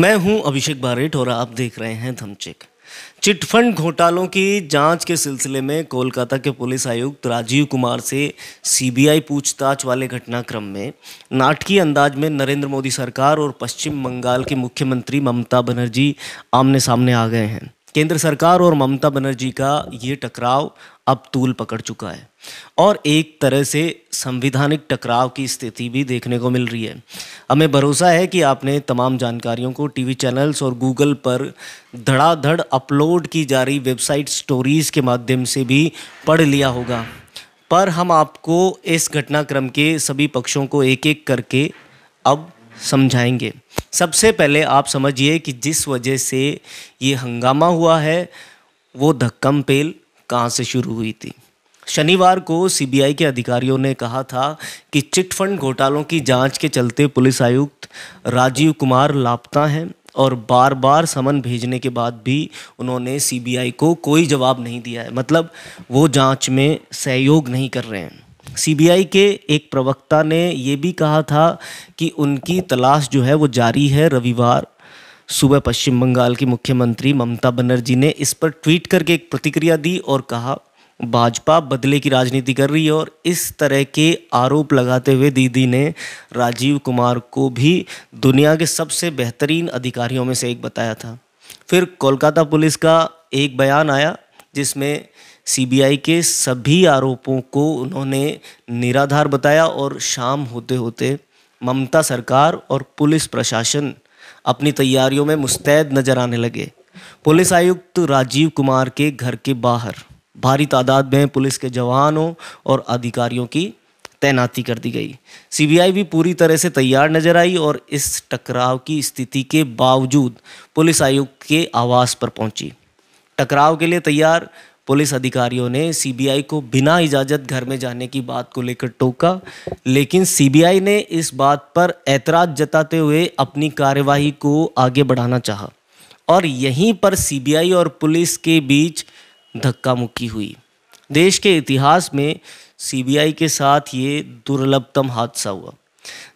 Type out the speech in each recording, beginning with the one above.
मैं हूं अभिषेक बारेट और आप देख रहे हैं धमचेक चिटफंड घोटालों की जांच के सिलसिले में कोलकाता के पुलिस आयुक्त राजीव कुमार से सीबीआई पूछताछ वाले घटनाक्रम में नाटकीय अंदाज में नरेंद्र मोदी सरकार और पश्चिम बंगाल की मुख्यमंत्री ममता बनर्जी आमने सामने आ गए हैं केंद्र सरकार और ममता बनर्जी का ये टकराव अब तूल पकड़ चुका है और एक तरह से संविधानिक टकराव की स्थिति भी देखने को मिल रही है हमें भरोसा है कि आपने तमाम जानकारियों को टीवी चैनल्स और गूगल पर धड़ाधड़ अपलोड की जा रही वेबसाइट स्टोरीज़ के माध्यम से भी पढ़ लिया होगा पर हम आपको इस घटनाक्रम के सभी पक्षों को एक एक करके अब समझाएंगे सबसे पहले आप समझिए कि जिस वजह से ये हंगामा हुआ है वो धक्कम पेल कहाँ से शुरू हुई थी शनिवार को सीबीआई के अधिकारियों ने कहा था कि चिटफंड घोटालों की जांच के चलते पुलिस आयुक्त राजीव कुमार लापता हैं और बार बार समन भेजने के बाद भी उन्होंने सीबीआई को कोई जवाब नहीं दिया है मतलब वो जांच में सहयोग नहीं कर रहे हैं सीबीआई के एक प्रवक्ता ने ये भी कहा था कि उनकी तलाश जो है वो जारी है रविवार सुबह पश्चिम बंगाल की मुख्यमंत्री ममता बनर्जी ने इस पर ट्वीट करके एक प्रतिक्रिया दी और कहा भाजपा बदले की राजनीति कर रही है और इस तरह के आरोप लगाते हुए दीदी ने राजीव कुमार को भी दुनिया के सबसे बेहतरीन अधिकारियों में से एक बताया था फिर कोलकाता पुलिस का एक बयान आया जिसमें सीबीआई के सभी आरोपों को उन्होंने निराधार बताया और शाम होते होते ममता सरकार और पुलिस प्रशासन अपनी तैयारियों में मुस्तैद नजर आने लगे पुलिस आयुक्त राजीव कुमार के घर के बाहर भारी तादाद में पुलिस के जवानों और अधिकारियों की तैनाती कर दी गई सीबीआई भी पूरी तरह से तैयार नजर आई और इस टकराव की स्थिति के बावजूद पुलिस आयुक्त के आवास पर पहुंची टकराव के लिए तैयार पुलिस अधिकारियों ने सीबीआई को बिना इजाज़त घर में जाने की बात को लेकर टोका लेकिन सीबीआई ने इस बात पर ऐतराज़ जताते हुए अपनी कार्यवाही को आगे बढ़ाना चाहा और यहीं पर सीबीआई और पुलिस के बीच धक्का मुक्की हुई देश के इतिहास में सीबीआई के साथ ये दुर्लभतम हादसा हुआ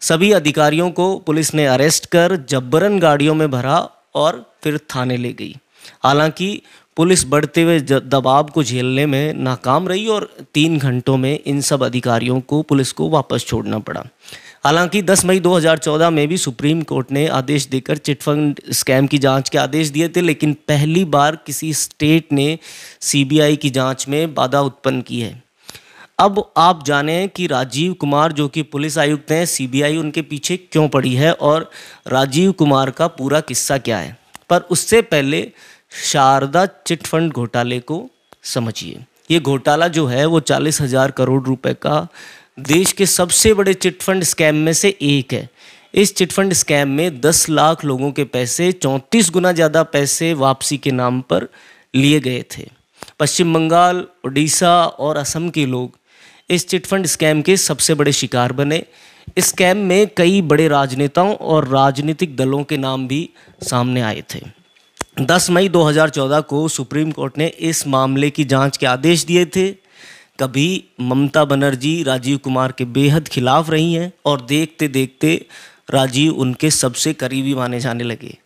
सभी अधिकारियों को पुलिस ने अरेस्ट कर जबरन गाड़ियों में भरा और फिर थाने ले गई हालांकि पुलिस बढ़ते हुए दबाव को झेलने में नाकाम रही और तीन घंटों में इन सब अधिकारियों को पुलिस को वापस छोड़ना पड़ा हालांकि 10 मई 2014 में भी सुप्रीम कोर्ट ने आदेश देकर चिटफंड स्कैम की जांच के आदेश दिए थे लेकिन पहली बार किसी स्टेट ने सीबीआई की जांच में बाधा उत्पन्न की है अब आप जाने कि राजीव कुमार जो कि पुलिस आयुक्त हैं सीबीआई उनके पीछे क्यों पड़ी है और राजीव कुमार का पूरा किस्सा क्या है पर उससे पहले शारदा चिटफंड घोटाले को समझिए ये घोटाला जो है वो चालीस हजार करोड़ रुपए का देश के सबसे बड़े चिटफंड स्कैम में से एक है इस चिटफंड स्कैम में 10 लाख लोगों के पैसे 34 गुना ज़्यादा पैसे वापसी के नाम पर लिए गए थे पश्चिम बंगाल उड़ीसा और असम के लोग इस चिटफंड स्कैम के सबसे बड़े शिकार बने इस स्कैम में कई बड़े राजनेताओं और राजनीतिक दलों के नाम भी सामने आए थे 10 मई 2014 को सुप्रीम कोर्ट ने इस मामले की जांच के आदेश दिए थे कभी ममता बनर्जी राजीव कुमार के बेहद खिलाफ रही हैं और देखते देखते राजीव उनके सबसे करीबी माने जाने लगे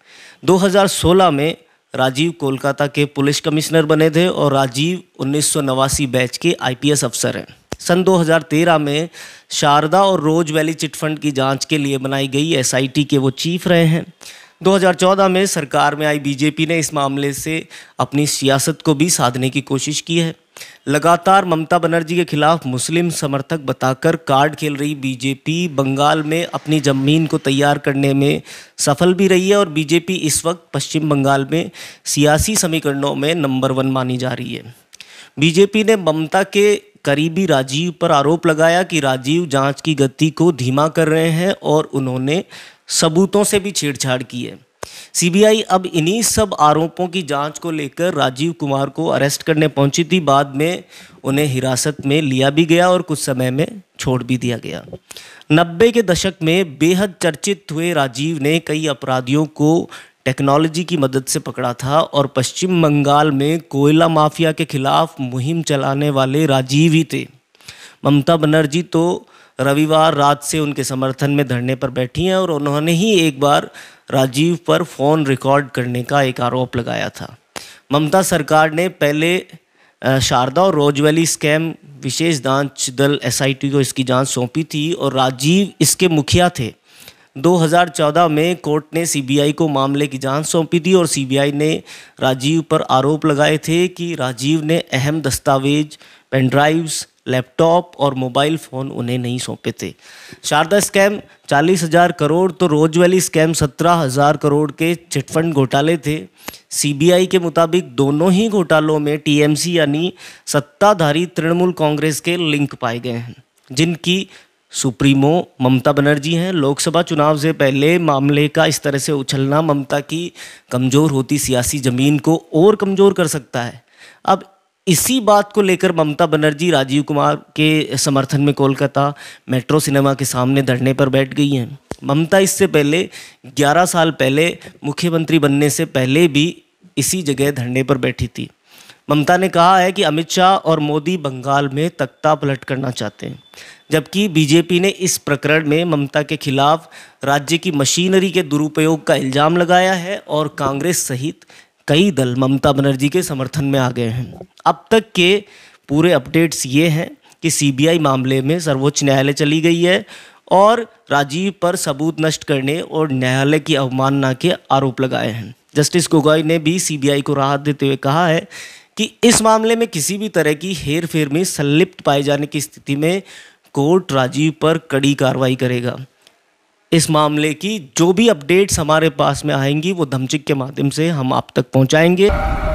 2016 में राजीव कोलकाता के पुलिस कमिश्नर बने थे और राजीव उन्नीस बैच के आईपीएस अफसर हैं सन 2013 में शारदा और रोज वैली चिटफंड की जांच के लिए बनाई गई एसआईटी के वो चीफ रहे हैं 2014 में सरकार में आई बीजेपी ने इस मामले से अपनी सियासत को भी साधने की कोशिश की है लगातार ममता बनर्जी के खिलाफ मुस्लिम समर्थक बताकर कार्ड खेल रही बीजेपी बंगाल में अपनी जमीन को तैयार करने में सफल भी रही है और बीजेपी इस वक्त पश्चिम बंगाल में सियासी समीकरणों में नंबर वन मानी जा रही है बीजेपी ने ममता के करीबी राजीव पर आरोप लगाया कि राजीव जांच की गति को धीमा कर रहे हैं और उन्होंने सबूतों से भी छेड़छाड़ की है सीबीआई अब इन्हीं सब आरोपों की जांच को लेकर राजीव कुमार को अरेस्ट करने पहुंची थी बाद में उन्हें हिरासत में लिया भी गया और कुछ समय में छोड़ भी दिया गया नब्बे के दशक में बेहद चर्चित हुए राजीव ने कई अपराधियों को टेक्नोलॉजी की मदद से पकड़ा था और पश्चिम बंगाल में कोयला माफिया के खिलाफ मुहिम चलाने वाले राजीव ही थे ममता बनर्जी तो रविवार रात से उनके समर्थन में धरने पर बैठी हैं और उन्होंने ही एक बार राजीव पर फ़ोन रिकॉर्ड करने का एक आरोप लगाया था ममता सरकार ने पहले शारदा और रोजवैली स्कैम विशेष जांच दल एसआईटी को इसकी जांच सौंपी थी और राजीव इसके मुखिया थे 2014 में कोर्ट ने सीबीआई को मामले की जांच सौंपी थी और सीबीआई ने राजीव पर आरोप लगाए थे कि राजीव ने अहम दस्तावेज पेनड्राइव्स लैपटॉप और मोबाइल फ़ोन उन्हें नहीं सौंपे थे शारदा स्कैम चालीस हज़ार करोड़ तो रोज वैली स्कैम सत्रह हज़ार करोड़ के चिटफंड घोटाले थे सीबीआई के मुताबिक दोनों ही घोटालों में टीएमसी यानी सत्ताधारी तृणमूल कांग्रेस के लिंक पाए गए हैं जिनकी सुप्रीमो ममता बनर्जी हैं लोकसभा चुनाव से पहले मामले का इस तरह से उछलना ममता की कमज़ोर होती सियासी ज़मीन को और कमज़ोर कर सकता है अब इसी बात को लेकर ममता बनर्जी राजीव कुमार के समर्थन में कोलकाता मेट्रो सिनेमा के सामने धरने पर बैठ गई हैं ममता इससे पहले 11 साल पहले मुख्यमंत्री बनने से पहले भी इसी जगह धरने पर बैठी थी ममता ने कहा है कि अमित शाह और मोदी बंगाल में तख्ता पलट करना चाहते हैं जबकि बीजेपी ने इस प्रकरण में ममता के खिलाफ राज्य की मशीनरी के दुरुपयोग का इल्ज़ाम लगाया है और कांग्रेस सहित कई दल ममता बनर्जी के समर्थन में आ गए हैं अब तक के पूरे अपडेट्स ये हैं कि सीबीआई मामले में सर्वोच्च न्यायालय चली गई है और राजीव पर सबूत नष्ट करने और न्यायालय की अवमानना के आरोप लगाए हैं जस्टिस गोगोई ने भी सीबीआई को राहत देते हुए कहा है कि इस मामले में किसी भी तरह की हेर फेर में संलिप्त पाए जाने की स्थिति में कोर्ट राजीव पर कड़ी कार्रवाई करेगा इस मामले की जो भी अपडेट्स हमारे पास में आएंगी वो धमचिक के माध्यम से हम आप तक पहुंचाएंगे